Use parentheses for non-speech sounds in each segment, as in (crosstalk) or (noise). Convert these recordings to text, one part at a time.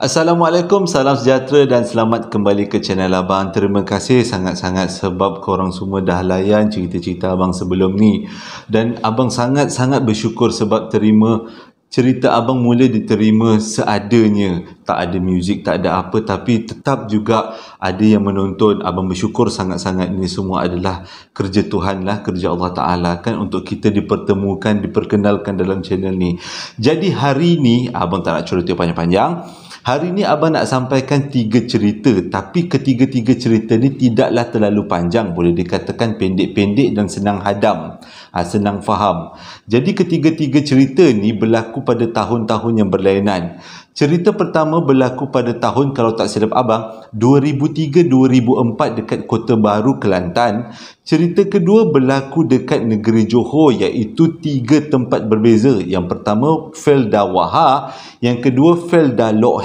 Assalamualaikum, salam sejahtera dan selamat kembali ke channel Abang. Terima kasih sangat-sangat sebab korang semua dah layan cerita-cerita Abang sebelum ni. Dan Abang sangat-sangat bersyukur sebab terima cerita Abang mula diterima seadanya. Tak ada muzik, tak ada apa tapi tetap juga ada yang menonton. Abang bersyukur sangat-sangat ini semua adalah kerja Tuhan lah, kerja Allah Ta'ala kan untuk kita dipertemukan, diperkenalkan dalam channel ni. Jadi hari ni, Abang tak nak cerita panjang-panjang. Hari ini abang nak sampaikan tiga cerita tapi ketiga-tiga cerita ni tidaklah terlalu panjang boleh dikatakan pendek-pendek dan senang hadam ha, senang faham jadi ketiga-tiga cerita ni berlaku pada tahun-tahun yang berlainan cerita pertama berlaku pada tahun kalau tak silap abang 2003-2004 dekat Kota Baru Kelantan cerita kedua berlaku dekat negeri Johor iaitu tiga tempat berbeza yang pertama Felda Waha yang kedua Felda Lok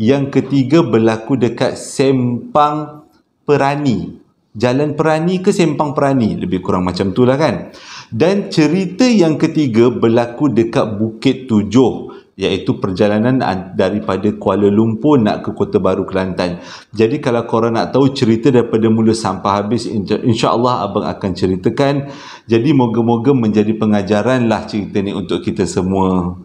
yang ketiga berlaku dekat Sempang Perani jalan perani ke sempang perani lebih kurang macam tu lah kan dan cerita yang ketiga berlaku dekat Bukit Tujuh iaitu perjalanan daripada Kuala Lumpur nak ke Kota Baru Kelantan. Jadi kalau korang nak tahu cerita daripada mula sampai habis, insyaAllah abang akan ceritakan. Jadi moga-moga menjadi pengajaran lah cerita ni untuk kita semua.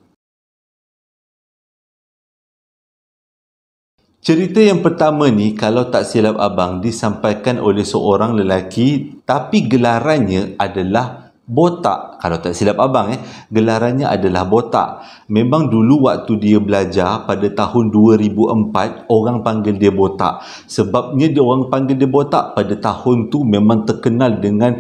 Cerita yang pertama ni kalau tak silap abang disampaikan oleh seorang lelaki tapi gelarannya adalah botak kalau tak silap abang eh gelarannya adalah botak memang dulu waktu dia belajar pada tahun 2004 orang panggil dia botak sebabnya dia orang panggil dia botak pada tahun tu memang terkenal dengan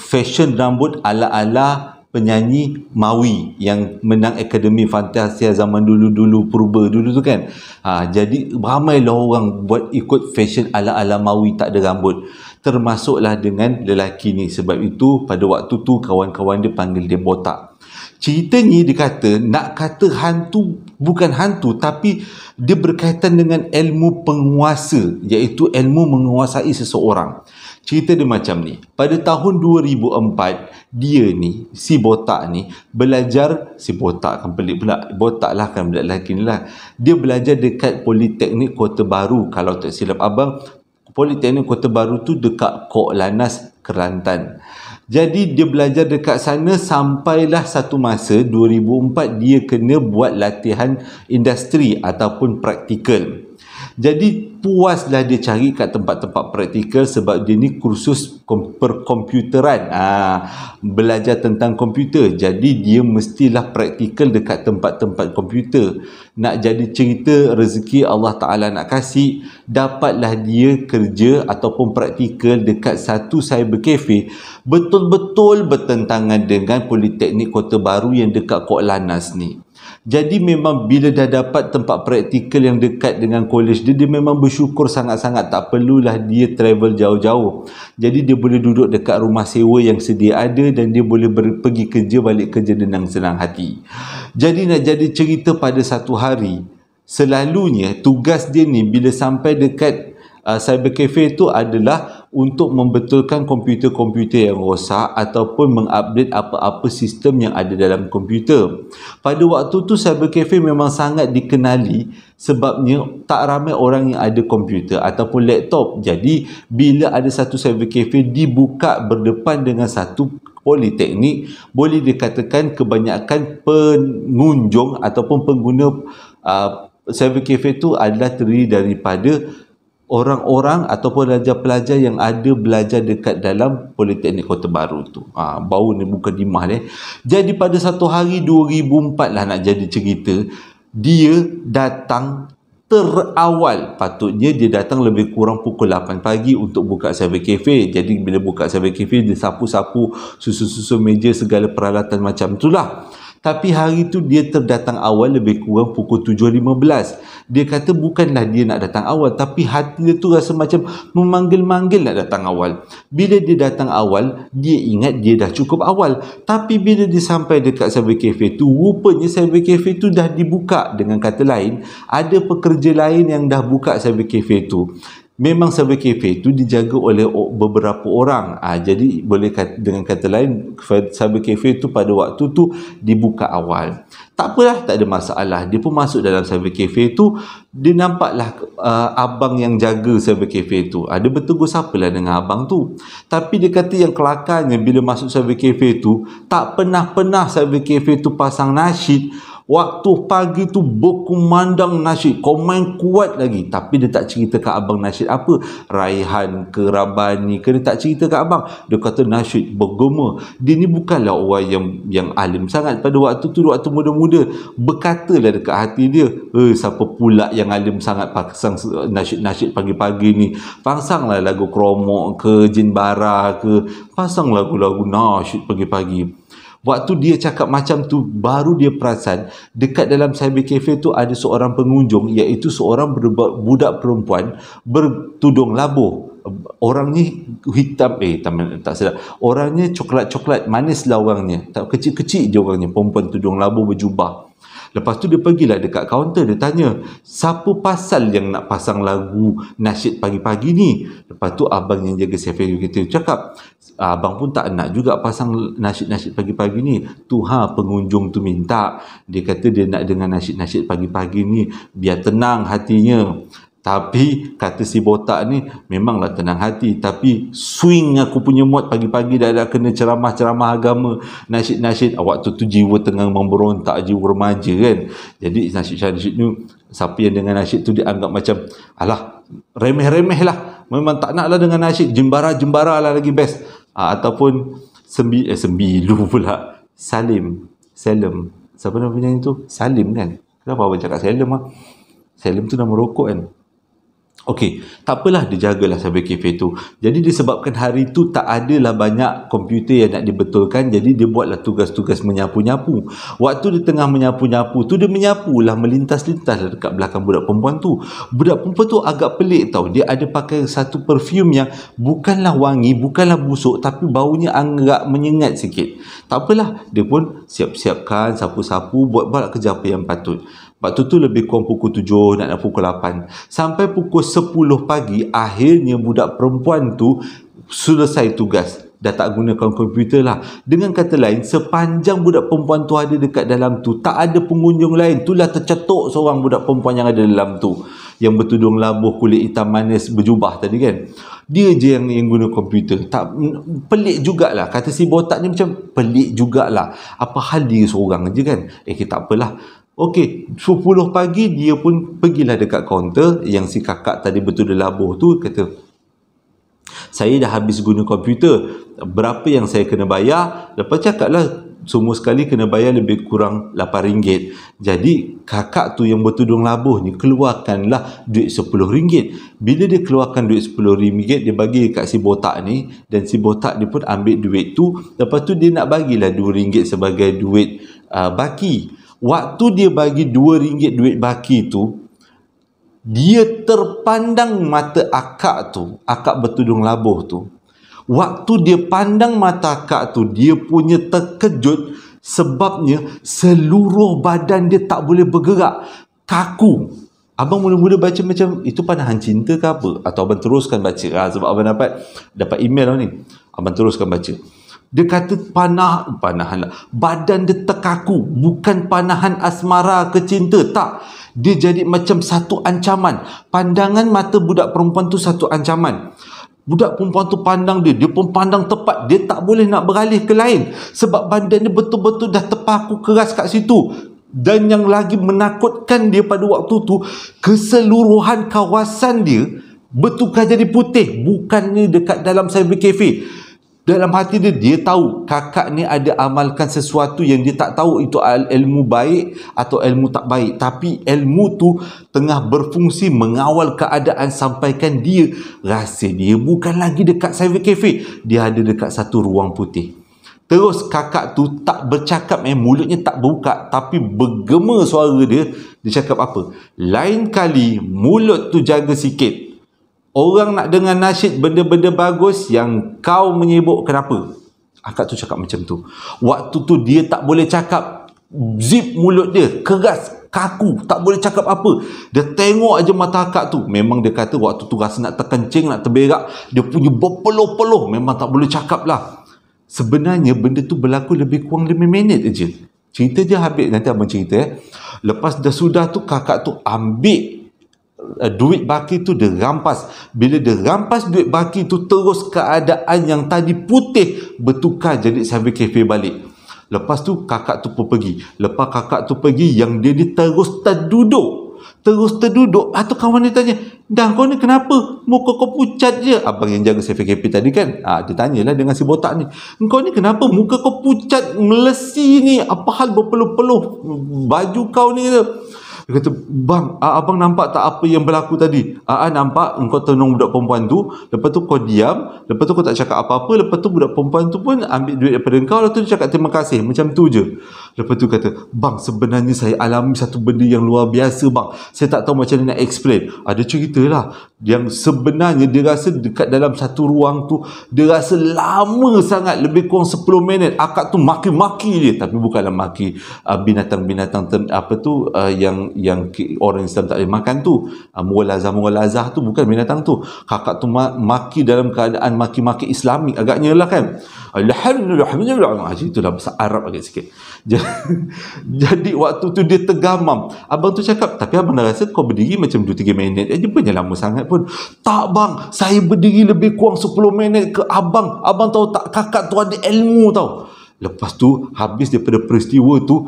fashion rambut ala-ala penyanyi Mawi yang menang Akademi Fantasia zaman dulu-dulu purba dulu tu kan ha, jadi ramai lah orang buat ikut fashion ala-ala Mawi tak ada rambut termasuklah dengan lelaki ni sebab itu pada waktu tu kawan-kawan dia panggil dia botak cerita ni dia kata nak kata hantu bukan hantu tapi dia berkaitan dengan ilmu penguasa iaitu ilmu menguasai seseorang Cerita dia macam ni. Pada tahun 2004, dia ni, si botak ni, belajar, si botak kan pelik pula, botak lah kan budak lelaki ni lah. Dia belajar dekat Politeknik Kota Baru, kalau tak silap abang, Politeknik Kota Baru tu dekat Kok Lanas, Kerantan. Jadi dia belajar dekat sana sampailah satu masa 2004 dia kena buat latihan industri ataupun praktikal. Jadi puaslah dia cari kat tempat-tempat praktikal sebab dia ni kursus perkomputeran aa, ah, belajar tentang komputer jadi dia mestilah praktikal dekat tempat-tempat komputer nak jadi cerita rezeki Allah Ta'ala nak kasih dapatlah dia kerja ataupun praktikal dekat satu cyber cafe betul-betul bertentangan dengan Politeknik Kota Baru yang dekat Kuala Lanas ni jadi memang bila dah dapat tempat praktikal yang dekat dengan kolej, dia, dia memang bersyukur sangat-sangat tak perlulah dia travel jauh-jauh jadi dia boleh duduk dekat rumah sewa yang sedia ada dan dia boleh pergi kerja balik kerja dengan senang hati jadi nak jadi cerita pada satu hari selalunya tugas dia ni bila sampai dekat uh, cyber cafe tu adalah untuk membetulkan komputer-komputer yang rosak ataupun mengupdate apa-apa sistem yang ada dalam komputer. Pada waktu tu cyber cafe memang sangat dikenali sebabnya tak ramai orang yang ada komputer ataupun laptop. Jadi bila ada satu cyber cafe dibuka berdepan dengan satu politeknik, boleh dikatakan kebanyakan pengunjung ataupun pengguna uh, cyber cafe tu adalah terdiri daripada orang-orang ataupun pelajar-pelajar yang ada belajar dekat dalam Politeknik Kota Baru tu. Ha, bau ni bukan dimah ni. Jadi pada satu hari 2004 lah nak jadi cerita, dia datang terawal. Patutnya dia datang lebih kurang pukul 8 pagi untuk buka server cafe. Jadi bila buka server cafe, dia sapu-sapu susu-susu meja segala peralatan macam tu lah tapi hari tu dia terdatang awal lebih kurang pukul 7.15 dia kata bukanlah dia nak datang awal tapi hati dia tu rasa macam memanggil-manggil nak datang awal bila dia datang awal dia ingat dia dah cukup awal tapi bila dia sampai dekat cyber cafe tu rupanya cyber cafe tu dah dibuka dengan kata lain ada pekerja lain yang dah buka cyber cafe tu memang sebab kafe itu dijaga oleh beberapa orang ah jadi boleh kata, dengan kata lain sebab kafe itu pada waktu tu dibuka awal tak apalah tak ada masalah dia pun masuk dalam sebab kafe itu dia nampaklah uh, abang yang jaga sebab kafe itu ada ah, bertegur siapalah dengan abang tu tapi dia kata yang kelakarnya bila masuk sebab kafe itu tak pernah-pernah sebab kafe itu pasang nasyid waktu pagi tu berkumandang nasyid kau main kuat lagi tapi dia tak cerita ke abang nasyid apa raihan ke rabani ke dia tak cerita ke abang dia kata nasyid bergema dia ni bukanlah orang yang yang alim sangat pada waktu tu waktu muda-muda berkatalah dekat hati dia eh siapa pula yang alim sangat pasang nasyid-nasyid pagi-pagi ni pasanglah lagu kromok ke Jin Bara ke pasang lagu-lagu nasyid pagi-pagi waktu dia cakap macam tu baru dia perasan dekat dalam cyber cafe tu ada seorang pengunjung iaitu seorang budak perempuan bertudung labuh orangnya hitam eh hitam, tak sedap orangnya coklat-coklat manislah orangnya tak kecil-kecil je orangnya perempuan tudung labu berjubah Lepas tu dia pergi lah dekat kaunter dia tanya, siapa pasal yang nak pasang lagu nasyid pagi-pagi ni? Lepas tu abang yang jaga safe area kita cakap, abang pun tak nak juga pasang nasyid-nasyid pagi-pagi ni. Tu ha pengunjung tu minta, dia kata dia nak dengan nasyid-nasyid pagi-pagi ni biar tenang hatinya. Tapi kata si botak ni memanglah tenang hati tapi swing aku punya mood pagi-pagi dah ada kena ceramah-ceramah agama nasyid-nasyid Awak tu tu jiwa tengah memberontak jiwa remaja kan. Jadi nasyid-nasyid tu, siapa yang dengan nasyid tu dianggap macam alah remeh-remeh lah memang tak nak lah dengan nasyid jembara-jembara lah lagi best ha, ataupun sembi, eh, sembilu pula salim salim siapa nama penyanyi tu salim kan kenapa abang cakap salim lah Salim tu nama rokok kan? Okey, tak apalah dia jagalah sampai kafe tu. Jadi disebabkan hari tu tak ada lah banyak komputer yang nak dibetulkan, jadi dia buatlah tugas-tugas menyapu-nyapu. Waktu dia tengah menyapu-nyapu, tu dia menyapulah melintas-lintas lah dekat belakang budak perempuan tu. Budak perempuan tu agak pelik tau. Dia ada pakai satu perfume yang bukanlah wangi, bukanlah busuk tapi baunya agak menyengat sikit. Tak apalah, dia pun siap-siapkan, sapu-sapu, buat-buat kerja apa yang patut. Waktu tu lebih kurang pukul 7 nak, nak pukul 8. Sampai pukul sepuluh pagi akhirnya budak perempuan tu selesai tugas dah tak gunakan komputer lah. Dengan kata lain, sepanjang budak perempuan tu ada dekat dalam tu, tak ada pengunjung lain, itulah tercetuk seorang budak perempuan yang ada dalam tu. Yang bertudung labuh, kulit hitam manis, berjubah tadi kan. Dia je yang, yang guna komputer. Tak Pelik jugalah. Kata si botak ni macam pelik jugalah. Apa hal dia seorang je kan? Eh, kita tak apalah. Okey, 10 pagi dia pun pergilah dekat kaunter yang si kakak tadi betul dia labuh tu kata saya dah habis guna komputer berapa yang saya kena bayar lepas cakap lah semua sekali kena bayar lebih kurang RM8 jadi kakak tu yang bertudung labuh ni keluarkanlah duit RM10 bila dia keluarkan duit RM10 dia bagi kat si botak ni dan si botak dia pun ambil duit tu lepas tu dia nak bagilah RM2 sebagai duit uh, baki waktu dia bagi dua ringgit duit baki tu dia terpandang mata akak tu akak bertudung labuh tu waktu dia pandang mata akak tu dia punya terkejut sebabnya seluruh badan dia tak boleh bergerak kaku abang mula-mula baca macam itu panahan cinta ke apa atau abang teruskan baca ha, sebab abang dapat dapat email lah ni abang teruskan baca dia kata panah, panahan lah. Badan dia terkaku. Bukan panahan asmara kecinta Tak. Dia jadi macam satu ancaman. Pandangan mata budak perempuan tu satu ancaman. Budak perempuan tu pandang dia. Dia pun pandang tepat. Dia tak boleh nak beralih ke lain. Sebab badan dia betul-betul dah terpaku keras kat situ. Dan yang lagi menakutkan dia pada waktu tu, keseluruhan kawasan dia betulkah jadi putih. Bukannya dekat dalam cyber cafe dalam hati dia dia tahu kakak ni ada amalkan sesuatu yang dia tak tahu itu ilmu baik atau ilmu tak baik tapi ilmu tu tengah berfungsi mengawal keadaan sampaikan dia rasa dia bukan lagi dekat cyber cafe dia ada dekat satu ruang putih terus kakak tu tak bercakap eh mulutnya tak buka tapi bergema suara dia dia cakap apa lain kali mulut tu jaga sikit Orang nak dengar nasyid benda-benda bagus yang kau menyebut. kenapa? Akak tu cakap macam tu. Waktu tu dia tak boleh cakap zip mulut dia keras kaku tak boleh cakap apa dia tengok aja mata akak tu memang dia kata waktu tu rasa nak terkencing nak terberak dia punya berpeluh-peluh memang tak boleh cakap lah sebenarnya benda tu berlaku lebih kurang lima minit aja cerita je habis nanti abang cerita eh. lepas dah sudah tu kakak tu ambil uh, duit baki tu dia rampas bila dia rampas duit baki tu terus keadaan yang tadi putih bertukar jadi sampai kafe balik lepas tu kakak tu pun pergi lepas kakak tu pergi yang dia ni terus terduduk terus terduduk atau ah, kawan dia tanya dah kau ni kenapa muka kau pucat je abang yang jaga safe KP tadi kan ha, dia tanyalah dengan si botak ni kau ni kenapa muka kau pucat melesi ni apa hal berpeluh-peluh baju kau ni dia kata, bang, abang nampak tak apa yang berlaku tadi? Aa nampak engkau tenung budak perempuan tu, lepas tu kau diam, lepas tu kau tak cakap apa-apa, lepas tu budak perempuan tu pun ambil duit daripada engkau, lepas tu dia cakap terima kasih. Macam tu je. Lepas tu kata, bang sebenarnya saya alami satu benda yang luar biasa bang. Saya tak tahu macam mana nak explain. Ada cerita lah. Yang sebenarnya dia rasa dekat dalam satu ruang tu, dia rasa lama sangat. Lebih kurang 10 minit. Akak tu maki-maki je. Tapi bukanlah maki uh, binatang-binatang ter- apa tu uh, yang yang orang Islam tak boleh makan tu. Uh, mualazah-mualazah tu bukan binatang tu. Kakak tu maki dalam keadaan maki-maki islami agaknya lah kan. Alhamdulillah. Itulah ah, bahasa Arab agak sikit. jadi (laughs) jadi waktu tu dia tergamam abang tu cakap tapi abang dah rasa kau berdiri macam 2-3 minit aja punya lama sangat pun tak bang saya berdiri lebih kurang 10 minit ke abang abang tahu tak kakak tu ada ilmu tau lepas tu habis daripada peristiwa tu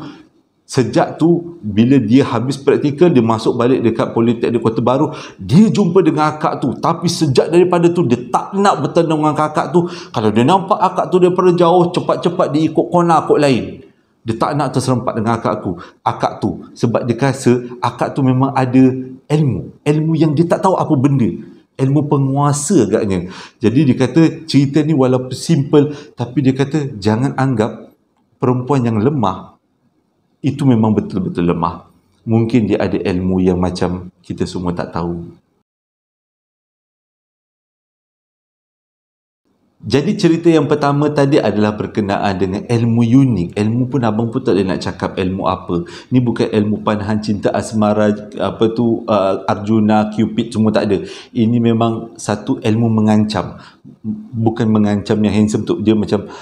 Sejak tu bila dia habis praktikal dia masuk balik dekat politik di Kota Baru dia jumpa dengan akak tu tapi sejak daripada tu dia tak nak bertemu dengan kakak tu kalau dia nampak akak tu daripada jauh cepat-cepat dia ikut kona ikut lain dia tak nak terserempak dengan akak aku. Akak tu. Sebab dia rasa akak tu memang ada ilmu. Ilmu yang dia tak tahu apa benda. Ilmu penguasa agaknya. Jadi dia kata cerita ni walaupun simple. Tapi dia kata jangan anggap perempuan yang lemah. Itu memang betul-betul lemah. Mungkin dia ada ilmu yang macam kita semua tak tahu. Jadi cerita yang pertama tadi adalah berkenaan dengan ilmu unik. Ilmu pun abang pun tak boleh nak cakap ilmu apa. Ni bukan ilmu panahan cinta asmara apa tu uh, Arjuna, Cupid semua tak ada. Ini memang satu ilmu mengancam. Bukan mengancam yang handsome untuk dia macam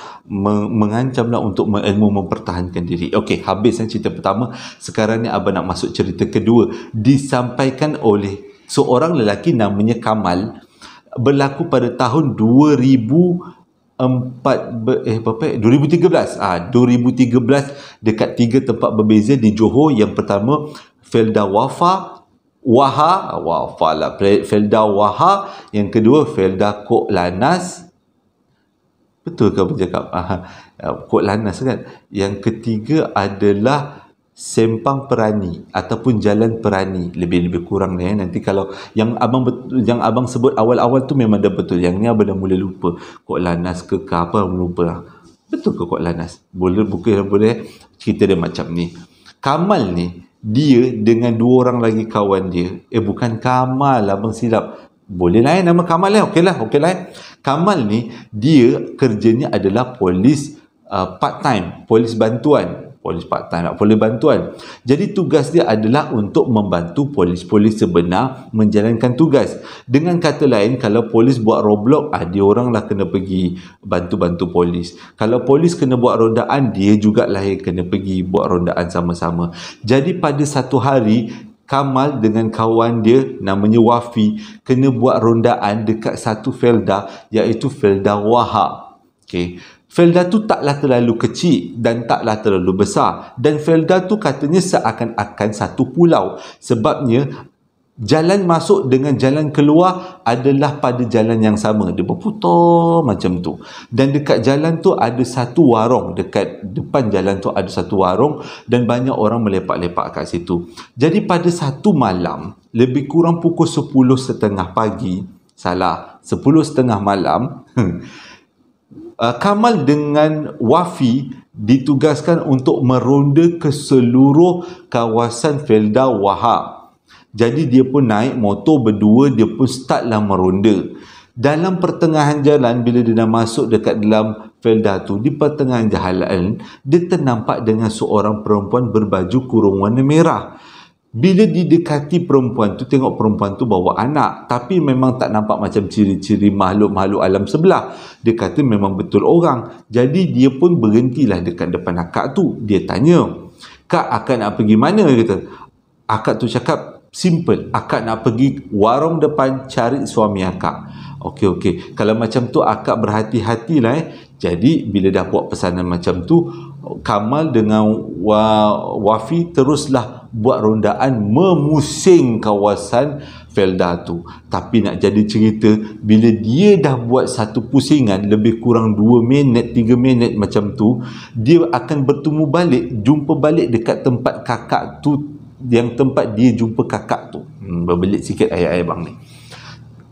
mengancamlah untuk ilmu mempertahankan diri. Okey, habis kan cerita pertama. Sekarang ni abang nak masuk cerita kedua disampaikan oleh seorang lelaki namanya Kamal berlaku pada tahun 2004 eh apa eh 2013 ah ha, 2013 dekat tiga tempat berbeza di Johor yang pertama Felda Wafa Waha ah, Wafa lah Felda Waha yang kedua Felda Kok Lanas betul ke apa cakap ah, Kok Lanas kan yang ketiga adalah sempang perani ataupun jalan perani lebih-lebih kurang ni eh. nanti kalau yang abang betul, yang abang sebut awal-awal tu memang dah betul yang ni abang dah mula lupa kok lanas ke ke apa abang lupa lah. betul ke kok lanas boleh buka yang boleh eh. cerita dia macam ni Kamal ni dia dengan dua orang lagi kawan dia eh bukan Kamal abang silap boleh lah eh, nama Kamal eh. lah okey lah okey lah Kamal ni dia kerjanya adalah polis uh, part time polis bantuan polis part time nak perlu bantuan jadi tugas dia adalah untuk membantu polis-polis sebenar menjalankan tugas dengan kata lain kalau polis buat roblox ah, dia orang lah kena pergi bantu-bantu polis kalau polis kena buat rondaan dia juga lah yang kena pergi buat rondaan sama-sama jadi pada satu hari Kamal dengan kawan dia namanya Wafi kena buat rondaan dekat satu felda iaitu felda Wahab Okay. Felda tu taklah terlalu kecil dan taklah terlalu besar dan Felda tu katanya seakan-akan satu pulau sebabnya jalan masuk dengan jalan keluar adalah pada jalan yang sama dia berputar macam tu dan dekat jalan tu ada satu warung dekat depan jalan tu ada satu warung dan banyak orang melepak-lepak kat situ jadi pada satu malam lebih kurang pukul 10.30 pagi salah 10.30 malam (laughs) uh, Kamal dengan Wafi ditugaskan untuk meronda ke seluruh kawasan Felda Wahab. Jadi dia pun naik motor berdua, dia pun startlah meronda. Dalam pertengahan jalan bila dia dah masuk dekat dalam Felda tu, di pertengahan jalan dia ternampak dengan seorang perempuan berbaju kurung warna merah bila didekati perempuan tu tengok perempuan tu bawa anak tapi memang tak nampak macam ciri-ciri makhluk-makhluk alam sebelah dia kata memang betul orang jadi dia pun berhentilah dekat depan akak tu dia tanya kak akak nak pergi mana kata akak tu cakap simple akak nak pergi warung depan cari suami akak Okey okey kalau macam tu akak berhati-hatilah eh jadi bila dah buat pesanan macam tu Kamal dengan wa, Wafi teruslah buat rondaan memusing kawasan Felda tu. Tapi nak jadi cerita, bila dia dah buat satu pusingan lebih kurang 2 minit, 3 minit macam tu, dia akan bertemu balik, jumpa balik dekat tempat kakak tu, yang tempat dia jumpa kakak tu. Hmm, berbelit sikit ayat-ayat bang ni.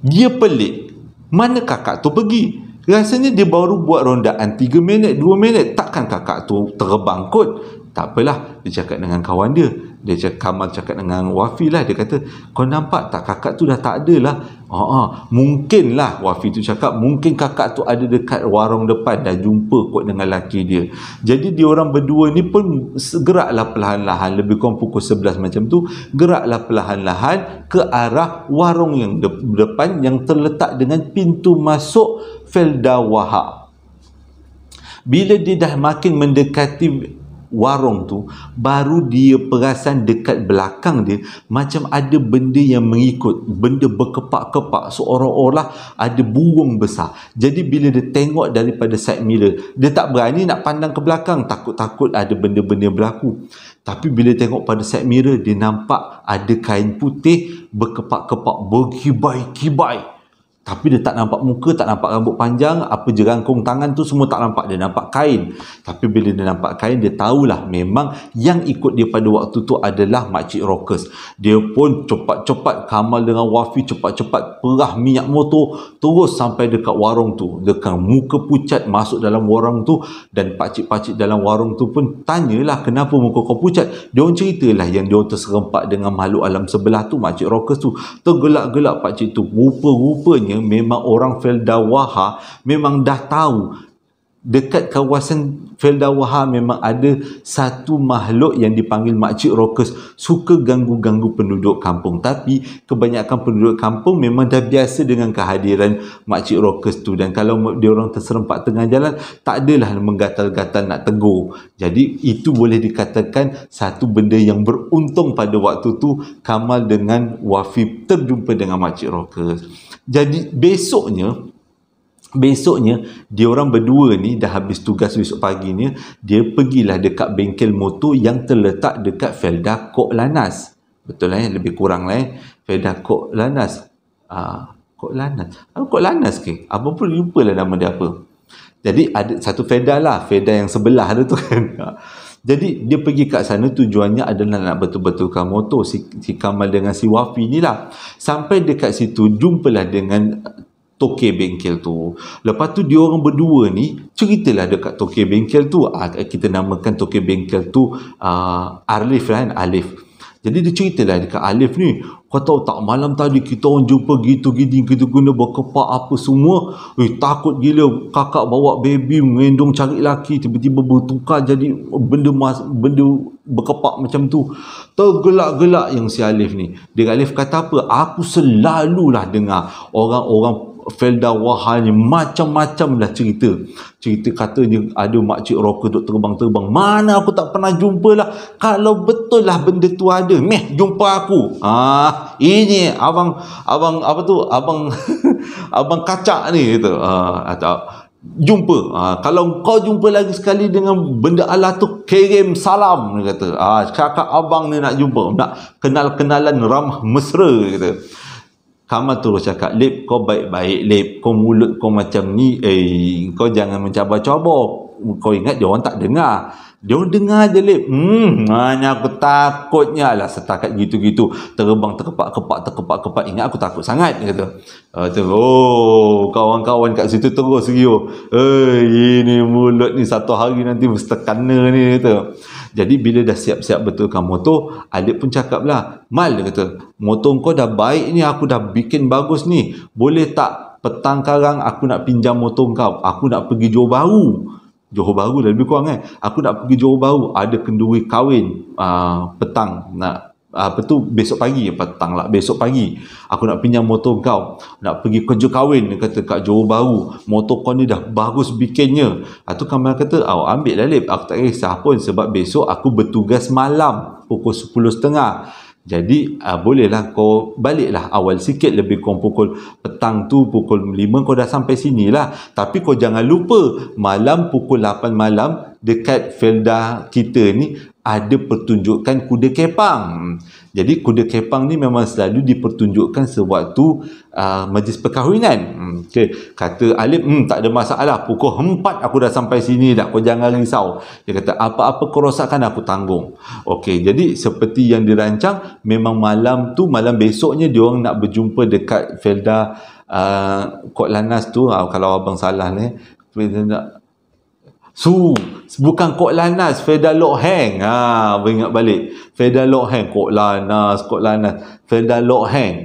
Dia pelik, mana kakak tu pergi? Rasanya dia baru buat rondaan 3 minit, 2 minit. Takkan kakak tu terbang kot? Tak apalah. Dia cakap dengan kawan dia. Dia cakap, Kamal cakap dengan Wafi lah. Dia kata, kau nampak tak kakak tu dah tak ada lah. Uh-huh. Mungkin lah Wafi tu cakap, mungkin kakak tu ada dekat warung depan dah jumpa kot dengan lelaki dia. Jadi, dia orang berdua ni pun geraklah perlahan-lahan. Lebih kurang pukul 11 macam tu. Geraklah perlahan-lahan ke arah warung yang de- depan yang terletak dengan pintu masuk Felda Wahab. Bila dia dah makin mendekati warung tu, baru dia perasan dekat belakang dia macam ada benda yang mengikut, benda berkepak-kepak seolah-olah ada burung besar. Jadi bila dia tengok daripada side mirror, dia tak berani nak pandang ke belakang, takut-takut ada benda-benda berlaku. Tapi bila tengok pada side mirror, dia nampak ada kain putih berkepak-kepak, berkibai-kibai tapi dia tak nampak muka, tak nampak rambut panjang, apa jerangkung tangan tu semua tak nampak. Dia nampak kain. Tapi bila dia nampak kain, dia tahulah memang yang ikut dia pada waktu tu adalah makcik Rokes. Dia pun cepat-cepat kamal dengan Wafi, cepat-cepat perah minyak motor, terus sampai dekat warung tu. Dekat muka pucat masuk dalam warung tu dan pakcik-pakcik dalam warung tu pun tanyalah kenapa muka kau pucat. Dia orang ceritalah yang dia orang terserempak dengan makhluk alam sebelah tu, makcik Rokes tu. Tergelak-gelak pakcik tu. Rupa-rupanya sekiranya memang orang Feldawaha memang dah tahu dekat kawasan Feldawaha memang ada satu makhluk yang dipanggil Makcik Rokes suka ganggu-ganggu penduduk kampung tapi kebanyakan penduduk kampung memang dah biasa dengan kehadiran Makcik Rokes tu dan kalau dia orang terserempak tengah jalan tak adalah menggatal-gatal nak tegur jadi itu boleh dikatakan satu benda yang beruntung pada waktu tu Kamal dengan Wafi terjumpa dengan Makcik Rokes jadi besoknya besoknya dia orang berdua ni dah habis tugas besok pagi ni dia pergilah dekat bengkel motor yang terletak dekat Felda Kok Lanas betul lah eh? lebih kurang lah eh? Felda Kok Lanas Aa, ah, Kok Lanas apa ah, Kok Lanas ke apa pun lupa lah nama dia apa jadi ada satu Felda lah Felda yang sebelah ada tu kan (laughs) jadi dia pergi kat sana tujuannya adalah nak betul-betulkan motor si, si Kamal dengan si Wafi ni lah sampai dekat situ jumpalah dengan eh, toke bengkel tu lepas tu dia orang berdua ni ceritalah dekat toke bengkel tu ah, kita namakan toke bengkel tu uh, lah kan Alif jadi dia ceritalah dekat Alif ni, kau tahu tak malam tadi kita orang jumpa gitu gini gitu guna berkepak apa semua. Eh takut gila kakak bawa baby mengendong cari laki tiba-tiba bertukar jadi benda mas, benda berkepak macam tu. Tergelak-gelak yang si Alif ni. Dia Alif kata apa? Aku selalulah dengar orang-orang Felda Wahan macam-macam lah cerita cerita katanya ada makcik roka duk terbang-terbang mana aku tak pernah jumpa lah kalau betul lah benda tu ada meh jumpa aku ah ini abang abang apa tu abang (laughs) abang kacak ni gitu ah tak jumpa ah, kalau kau jumpa lagi sekali dengan benda Allah tu kirim salam dia kata ah kakak abang ni nak jumpa nak kenal-kenalan ramah mesra dia kata kamu terus cakap lip kau baik-baik lip kau mulut kau macam ni eh kau jangan mencabar-cabar kau ingat dia orang tak dengar dia orang dengar je lep hmm hanya aku takutnya lah setakat gitu-gitu terbang terkepak-kepak terkepak-kepak ingat aku takut sangat dia kata uh, ah, terus, oh kawan-kawan kat situ terus serius eh ini mulut ni satu hari nanti mesti kena ni dia kata jadi bila dah siap-siap betulkan motor Alip pun cakap lah Mal dia kata motor kau dah baik ni aku dah bikin bagus ni boleh tak petang karang aku nak pinjam motor kau aku nak pergi Johor Bahru Johor Bahru dan lebih kurang kan aku nak pergi Johor Bahru ada kenduri kahwin uh, petang nak ah, apa tu besok pagi petang lah besok pagi aku nak pinjam motor kau nak pergi kerja kahwin dia kata kat Johor Bahru motor kau ni dah bagus bikinnya atau ah, kamu kata oh, ambil lah lip aku tak kisah pun sebab besok aku bertugas malam pukul 10.30 jadi uh, bolehlah kau baliklah awal sikit lebih kurang pukul petang tu pukul 5 kau dah sampai sini lah. Tapi kau jangan lupa malam pukul 8 malam dekat Felda kita ni ada pertunjukan kuda kepang. Jadi kuda kepang ni memang selalu dipertunjukkan sewaktu uh, majlis perkahwinan. Hmm, okay. Kata Alif, hmm, tak ada masalah. Pukul 4 aku dah sampai sini dah. Kau jangan risau. Dia kata, apa-apa kerosakan aku tanggung. Okey, jadi seperti yang dirancang, memang malam tu, malam besoknya dia orang nak berjumpa dekat Felda uh, Kot tu. Uh, kalau abang salah ni, Su, bukan Kok Lanas, Feda Lok Hang. Ha, ingat balik. Feda Lok Hang, Kok Lanas, Kok Lanas, Feda Lok Hang.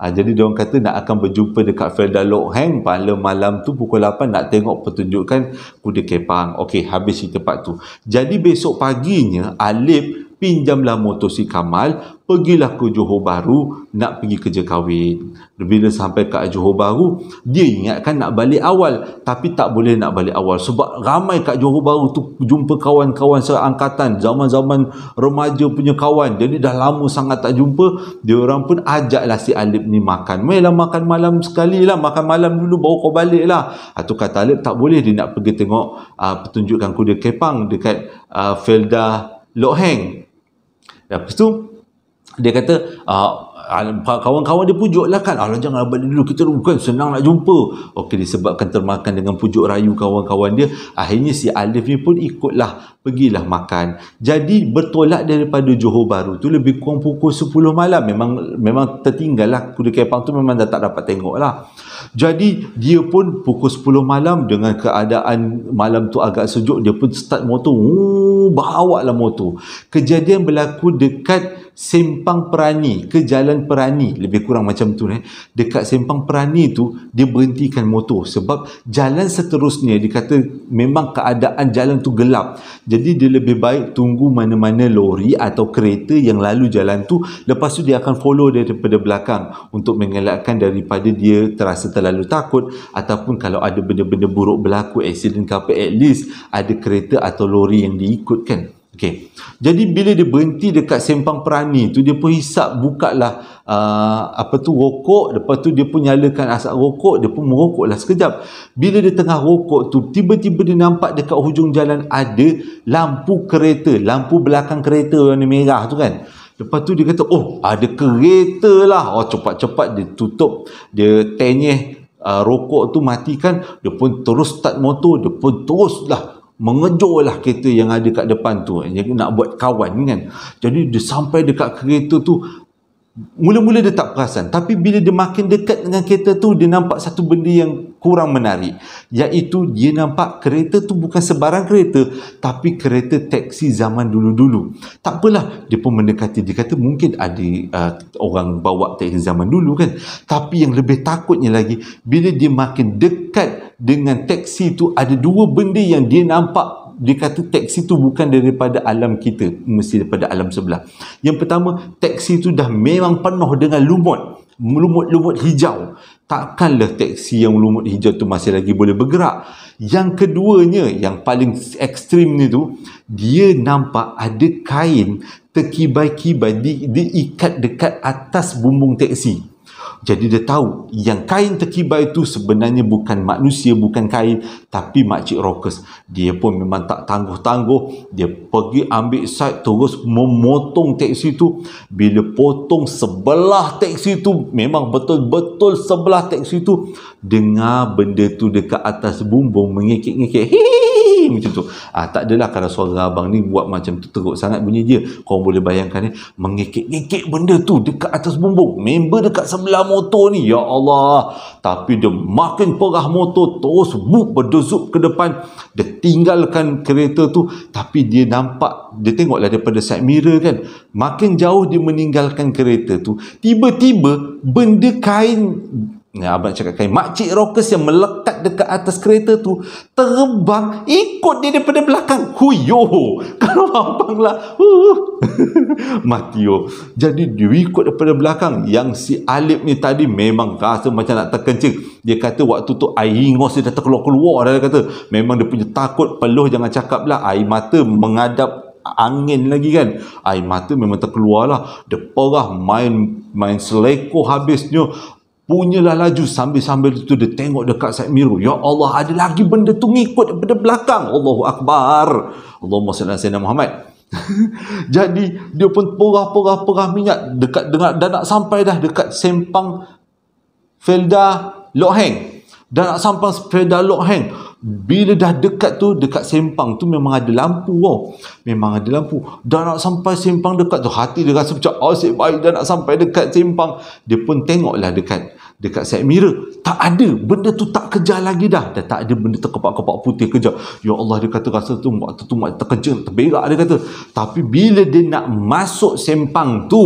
Ha, jadi dia kata nak akan berjumpa dekat Felda Lok Hang pada malam tu pukul 8 nak tengok pertunjukan kuda kepang. Okey, habis cerita part tu. Jadi besok paginya Alip pinjamlah motor si Kamal, pergilah ke Johor Bahru nak pergi kerja kahwin. Bila sampai ke Johor Bahru, dia ingatkan nak balik awal tapi tak boleh nak balik awal sebab ramai kat Johor Bahru tu jumpa kawan-kawan seangkatan, zaman-zaman remaja punya kawan. Jadi dah lama sangat tak jumpa, dia orang pun ajaklah si Alip ni makan. Mailah makan malam sekali lah, makan malam dulu baru kau balik lah. Atau ah, kata Alip tak boleh dia nak pergi tengok uh, ah, pertunjukan kuda kepang dekat uh, Felda Lok Heng Lepas tu dia kata uh, Ah, kawan-kawan dia pujuk lah kan alah jangan abad dulu kita bukan senang nak jumpa ok disebabkan termakan dengan pujuk rayu kawan-kawan dia akhirnya si Alif ni pun ikutlah pergilah makan jadi bertolak daripada Johor Baru tu lebih kurang pukul 10 malam memang memang tertinggal lah kuda kepang tu memang dah tak dapat tengok lah jadi dia pun pukul 10 malam dengan keadaan malam tu agak sejuk dia pun start motor bawa lah motor kejadian berlaku dekat sempang perani ke jalan perani lebih kurang macam tu eh dekat sempang perani tu dia berhentikan motor sebab jalan seterusnya dia kata memang keadaan jalan tu gelap jadi dia lebih baik tunggu mana-mana lori atau kereta yang lalu jalan tu lepas tu dia akan follow daripada belakang untuk mengelakkan daripada dia terasa terlalu takut ataupun kalau ada benda-benda buruk berlaku accident ke apa at least ada kereta atau lori yang diikutkan Okey. Jadi bila dia berhenti dekat sempang perani tu dia pun hisap bukalah uh, apa tu rokok lepas tu dia pun nyalakan asap rokok dia pun merokoklah sekejap. Bila dia tengah rokok tu tiba-tiba dia nampak dekat hujung jalan ada lampu kereta, lampu belakang kereta warna merah tu kan. Lepas tu dia kata, "Oh, ada kereta lah." Oh, cepat-cepat dia tutup dia tenyeh uh, rokok tu matikan, dia pun terus start motor, dia pun teruslah mengejolah kereta yang ada kat depan tu nak buat kawan kan jadi dia sampai dekat kereta tu Mula-mula dia tak perasan Tapi bila dia makin dekat dengan kereta tu Dia nampak satu benda yang kurang menarik Iaitu dia nampak kereta tu bukan sebarang kereta Tapi kereta teksi zaman dulu-dulu Tak apalah Dia pun mendekati Dia kata mungkin ada uh, orang bawa teksi zaman dulu kan Tapi yang lebih takutnya lagi Bila dia makin dekat dengan teksi tu Ada dua benda yang dia nampak dia kata teksi tu bukan daripada alam kita mesti daripada alam sebelah yang pertama teksi tu dah memang penuh dengan lumut lumut-lumut hijau takkanlah teksi yang lumut hijau tu masih lagi boleh bergerak yang keduanya yang paling ekstrim ni tu dia nampak ada kain terkibai-kibai diikat dekat atas bumbung teksi jadi dia tahu yang kain terkibar itu sebenarnya bukan manusia bukan kain tapi makcik rokes dia pun memang tak tangguh-tangguh dia pergi ambil side terus memotong teksi itu bila potong sebelah teksi itu memang betul-betul sebelah teksi itu dengar benda tu dekat atas bumbung mengikik-ngikik hihihi (laughs) Bing macam tu. Ah tak adalah kalau suara abang ni buat macam tu teruk sangat bunyi dia. Kau boleh bayangkan ni eh, mengikik-ngikik benda tu dekat atas bumbung. Member dekat sebelah motor ni. Ya Allah. Tapi dia makin perah motor terus buk berdesup ke depan. Dia tinggalkan kereta tu tapi dia nampak dia tengoklah daripada side mirror kan. Makin jauh dia meninggalkan kereta tu, tiba-tiba benda kain yang abang cakap kain Makcik rokes yang melekat dekat atas kereta tu Terbang Ikut dia daripada belakang Huyoh, (laughs) Kalau abang lah uh, (laughs) Mati oh. Jadi dia ikut daripada belakang Yang si Alip ni tadi memang rasa macam nak terkencing Dia kata waktu tu air ingos dia dah terkeluar-keluar Dia kata Memang dia punya takut peluh jangan cakap lah Air mata mengadap angin lagi kan air mata memang terkeluar lah dia perah main main seleko habisnya punyalah laju sambil-sambil itu dia tengok dekat side miru ya Allah ada lagi benda tu ngikut daripada belakang Allahu akbar Allahumma salli ala sayyidina Muhammad (laughs) jadi dia pun perah-perah-perah minyak dekat dengan dan nak sampai dah dekat sempang Felda loheng dan nak sampai sepeda lock hang. Bila dah dekat tu, dekat sempang tu memang ada lampu. Oh. Memang ada lampu. Dan nak sampai sempang dekat tu, hati dia rasa macam oh, asyik baik dan nak sampai dekat sempang. Dia pun tengoklah dekat dekat side mirror tak ada benda tu tak kejar lagi dah dah tak ada benda terkepak-kepak putih kejar ya Allah dia kata rasa tu waktu tu mak terkejut terberak dia kata tapi bila dia nak masuk sempang tu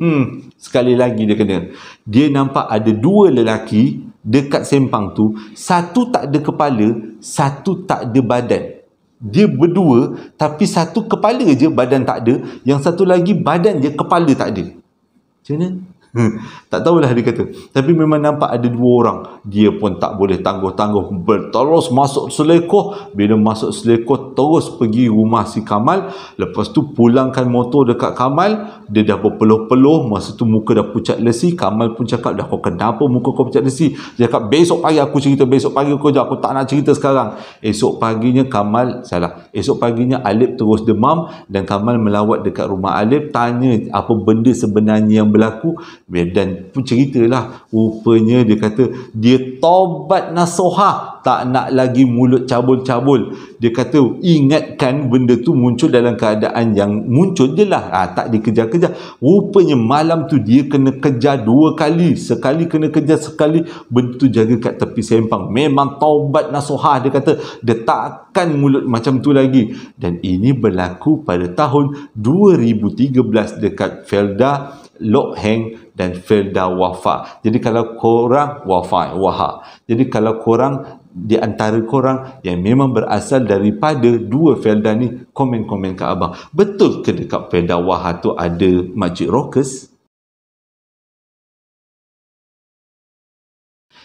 hmm sekali lagi dia kena dia nampak ada dua lelaki dekat sempang tu satu tak ada kepala satu tak ada badan dia berdua tapi satu kepala je badan tak ada yang satu lagi badan je kepala tak ada macam mana? Hmm. tak tahulah dia kata tapi memang nampak ada dua orang dia pun tak boleh tangguh-tangguh terus masuk selekoh bila masuk selekoh terus pergi rumah si Kamal lepas tu pulangkan motor dekat Kamal dia dah berpeluh-peluh masa tu muka dah pucat lesi Kamal pun cakap dah kau kenapa muka kau pucat lesi dia cakap besok pagi aku cerita besok pagi aku cakap aku tak nak cerita sekarang esok paginya Kamal salah esok paginya Alip terus demam dan Kamal melawat dekat rumah Alip tanya apa benda sebenarnya yang berlaku dan pun ceritalah rupanya dia kata dia tobat nasohah tak nak lagi mulut cabul-cabul. Dia kata ingatkan benda tu muncul dalam keadaan yang muncul je lah. Ha, tak dikejar-kejar. Rupanya malam tu dia kena kejar dua kali. Sekali kena kejar sekali. Benda tu jaga kat tepi sempang. Memang taubat nasuhah dia kata. Dia takkan mulut macam tu lagi. Dan ini berlaku pada tahun 2013 dekat Felda Lok Heng dan Felda Wafa. Jadi kalau korang Wafa, Waha. Jadi kalau korang di antara korang yang memang berasal daripada dua felda ni komen-komen ke abang betul ke dekat felda waha tu ada makcik rokes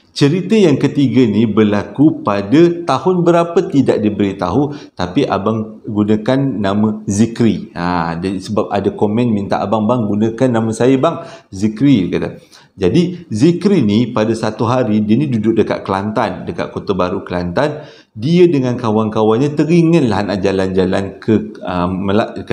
Cerita yang ketiga ni berlaku pada tahun berapa tidak diberitahu tapi abang gunakan nama Zikri. Ha, sebab ada komen minta abang bang gunakan nama saya bang Zikri kata. Jadi Zikri ni pada satu hari dia ni duduk dekat Kelantan, dekat Kota Baru Kelantan, dia dengan kawan-kawannya teringinlah nak jalan-jalan ke uh,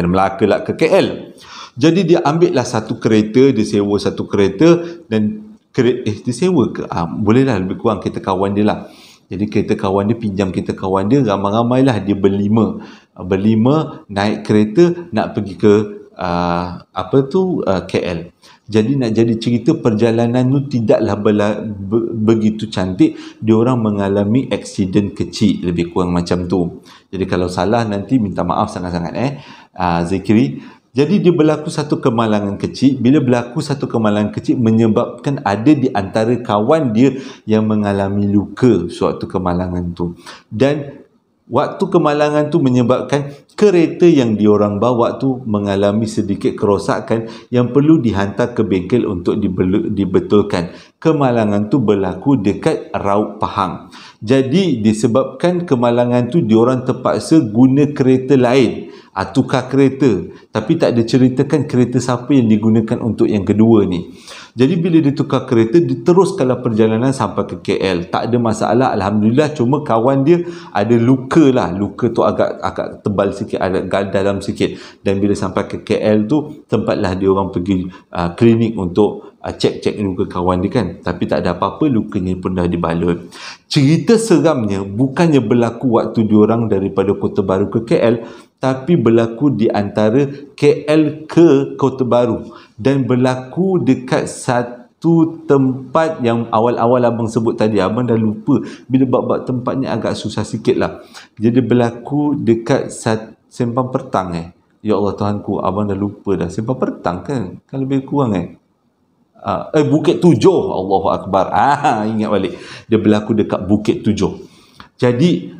Melaka lah ke KL. Jadi dia ambil lah satu kereta, dia sewa satu kereta dan eh dia sewa ke? Uh, ah, bolehlah lebih kurang kereta kawan dia lah. Jadi kereta kawan dia pinjam kereta kawan dia ramai lah dia berlima. Ah, berlima naik kereta nak pergi ke uh, apa tu uh, KL. Jadi nak jadi cerita perjalanan tu tidaklah be, begitu cantik. Diorang mengalami aksiden kecil lebih kurang macam tu. Jadi kalau salah nanti minta maaf sangat-sangat eh. Uh, Zikri. Jadi dia berlaku satu kemalangan kecil. Bila berlaku satu kemalangan kecil menyebabkan ada di antara kawan dia yang mengalami luka suatu kemalangan tu. Dan waktu kemalangan tu menyebabkan kereta yang diorang bawa tu mengalami sedikit kerosakan yang perlu dihantar ke bengkel untuk dibetulkan. Kemalangan tu berlaku dekat Raup Pahang. Jadi disebabkan kemalangan tu diorang terpaksa guna kereta lain uh, tukar kereta tapi tak ada ceritakan kereta siapa yang digunakan untuk yang kedua ni jadi bila dia tukar kereta dia teruskanlah perjalanan sampai ke KL tak ada masalah Alhamdulillah cuma kawan dia ada luka lah luka tu agak agak tebal sikit agak dalam sikit dan bila sampai ke KL tu tempatlah dia orang pergi uh, klinik untuk ah, cek-cek luka kawan dia kan tapi tak ada apa-apa lukanya pun dah dibalut cerita seramnya bukannya berlaku waktu orang daripada Kota Baru ke KL tapi berlaku di antara KL ke Kota Baru dan berlaku dekat satu tempat yang awal-awal abang sebut tadi abang dah lupa bila bab-bab tempat agak susah sikit lah jadi berlaku dekat sempang pertang eh Ya Allah Tuhanku, abang dah lupa dah. Sempang pertang kan? Kan lebih kurang eh? Uh, eh Bukit Tujuh Allahu Akbar ah, ingat balik dia berlaku dekat Bukit Tujuh jadi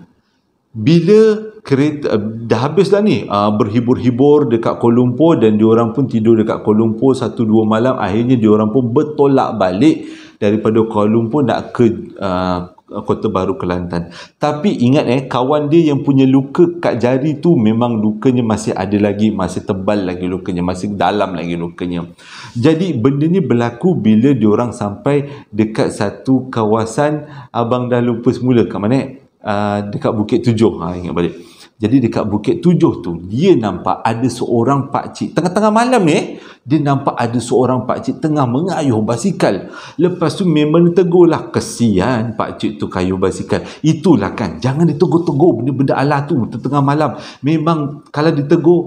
bila kereta dah habis dah ni uh, berhibur-hibur dekat Kuala Lumpur dan diorang pun tidur dekat Kuala Lumpur satu dua malam akhirnya diorang pun bertolak balik daripada Kuala Lumpur nak ke uh, Kota Baru Kelantan tapi ingat eh kawan dia yang punya luka kat jari tu memang lukanya masih ada lagi masih tebal lagi lukanya masih dalam lagi lukanya jadi benda ni berlaku bila diorang sampai dekat satu kawasan abang dah lupa semula kat mana eh? Uh, dekat Bukit Tujuh ha, ingat balik jadi dekat bukit tujuh tu dia nampak ada seorang pak cik tengah-tengah malam ni eh, dia nampak ada seorang pak cik tengah mengayuh basikal. Lepas tu memang tegurlah kesian pak cik tu kayu basikal. Itulah kan jangan ditegur-tegur benda-benda Allah tu tengah malam. Memang kalau ditegur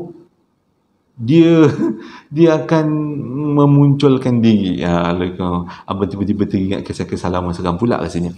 dia (laughs) dia akan memunculkan diri ya ah, kalau apa tiba-tiba teringat kisah kesalahan seorang pula rasanya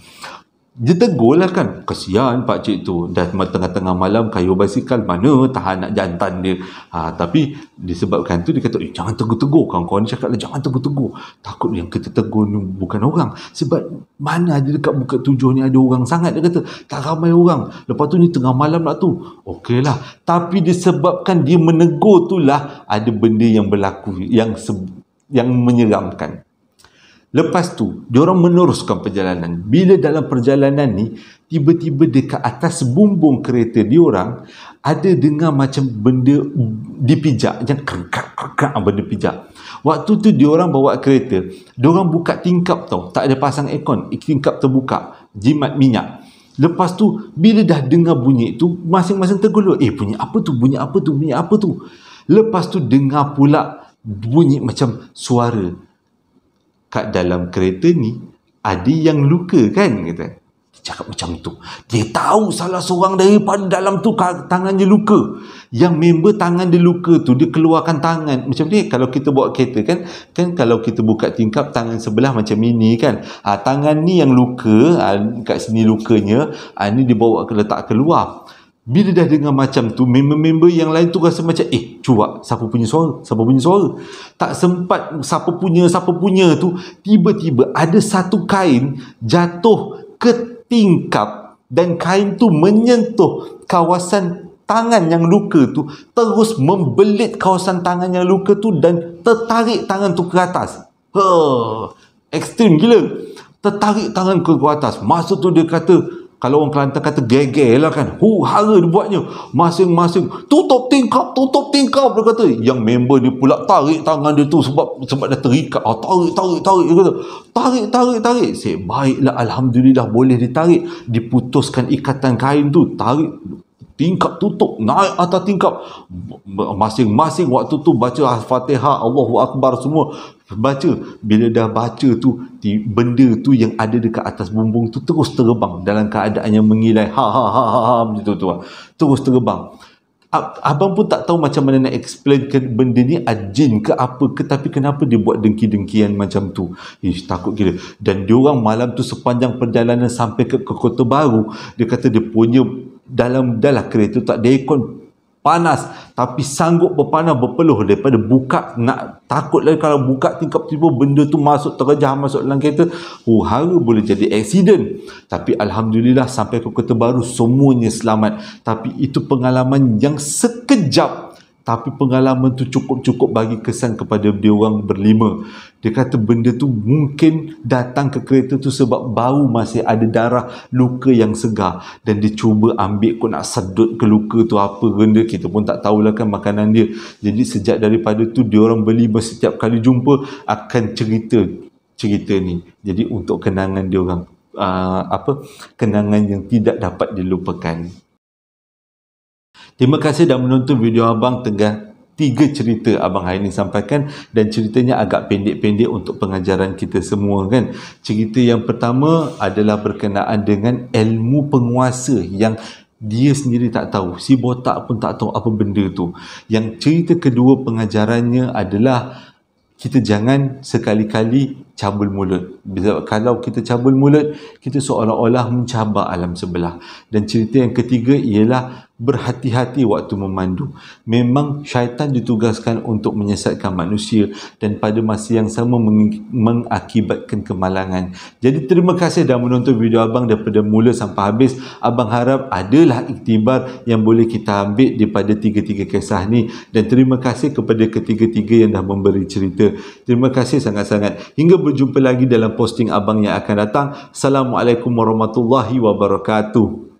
dia tegur lah kan kesian pakcik tu dah tengah-tengah malam kayu basikal mana tahan nak jantan dia ha, tapi disebabkan tu dia kata eh, jangan tegur-tegur kawan-kawan ni cakap lah jangan tegur-tegur takut yang kita tegur ni bukan orang sebab mana ada dekat buka tujuh ni ada orang sangat dia kata tak ramai orang lepas tu ni tengah malam lah tu okey lah tapi disebabkan dia menegur tu lah ada benda yang berlaku yang se- yang menyeramkan Lepas tu, diorang meneruskan perjalanan. Bila dalam perjalanan ni, tiba-tiba dekat atas bumbung kereta diorang, ada dengar macam benda dipijak. Macam kerekak-kerekak benda pijak. Waktu tu diorang bawa kereta, diorang buka tingkap tau. Tak ada pasang aircon. Eh, tingkap terbuka. Jimat minyak. Lepas tu, bila dah dengar bunyi tu, masing-masing tergelut. Eh, bunyi apa tu? Bunyi apa tu? Bunyi apa tu? Lepas tu, dengar pula bunyi macam suara kat dalam kereta ni ada yang luka kan kata dia cakap macam tu dia tahu salah seorang daripada dalam tu tangan dia luka yang member tangan dia luka tu dia keluarkan tangan macam ni kalau kita buat kereta kan kan kalau kita buka tingkap tangan sebelah macam ini kan ha, tangan ni yang luka ha, kat sini lukanya ha, ni dibawa ke letak keluar bila dah dengar macam tu member-member yang lain tu rasa macam eh cuak siapa punya suara siapa punya suara tak sempat siapa punya siapa punya tu tiba-tiba ada satu kain jatuh ke tingkap dan kain tu menyentuh kawasan tangan yang luka tu terus membelit kawasan tangan yang luka tu dan tertarik tangan tu ke atas ha, ekstrim gila tertarik tangan ke atas masa tu dia kata kalau orang Kelantan kata gegel lah kan hu hara dia buatnya masing-masing tutup tingkap tutup tingkap dia kata yang member dia pula tarik tangan dia tu sebab sebab dia terikat ah, tarik tarik tarik dia kata tarik tarik tarik sebaiklah Alhamdulillah boleh ditarik diputuskan ikatan kain tu tarik tingkap tutup naik atas tingkap masing-masing waktu tu baca al-Fatihah Allahu Akbar semua baca bila dah baca tu di, benda tu yang ada dekat atas bumbung tu terus terbang dalam keadaannya mengilai ha ha ha ha, ha macam tu tu terus terbang Abang pun tak tahu macam mana nak explain ke benda ni ajin ke apa ke tapi kenapa dia buat dengki-dengkian macam tu. Ish, takut gila. Dan diorang malam tu sepanjang perjalanan sampai ke, ke kota baru, dia kata dia punya dalam dalam kereta tak ada aircon panas tapi sanggup berpanas berpeluh daripada buka nak takut lagi kalau buka tingkap tiba benda tu masuk terjejah masuk dalam kereta oh boleh jadi accident tapi alhamdulillah sampai ke kota baru semuanya selamat tapi itu pengalaman yang sekejap tapi pengalaman tu cukup-cukup bagi kesan kepada dia orang berlima. Dia kata benda tu mungkin datang ke kereta tu sebab bau masih ada darah luka yang segar dan dia cuba ambil kot nak sedut ke luka tu apa benda kita pun tak tahulah kan makanan dia. Jadi sejak daripada tu dia orang berlima setiap kali jumpa akan cerita cerita ni. Jadi untuk kenangan dia orang uh, apa kenangan yang tidak dapat dilupakan. Terima kasih dah menonton video abang tengah tiga cerita abang hari ini sampaikan dan ceritanya agak pendek-pendek untuk pengajaran kita semua kan. Cerita yang pertama adalah berkenaan dengan ilmu penguasa yang dia sendiri tak tahu, si botak pun tak tahu apa benda tu. Yang cerita kedua pengajarannya adalah kita jangan sekali-kali cabul mulut. Sebab kalau kita cabul mulut, kita seolah-olah mencabar alam sebelah. Dan cerita yang ketiga ialah berhati-hati waktu memandu. Memang syaitan ditugaskan untuk menyesatkan manusia dan pada masa yang sama meng- mengakibatkan kemalangan. Jadi terima kasih dah menonton video abang daripada mula sampai habis. Abang harap adalah iktibar yang boleh kita ambil daripada tiga-tiga kisah ni dan terima kasih kepada ketiga-tiga yang dah memberi cerita. Terima kasih sangat-sangat. Hingga berjumpa lagi dalam posting abang yang akan datang. Assalamualaikum warahmatullahi wabarakatuh.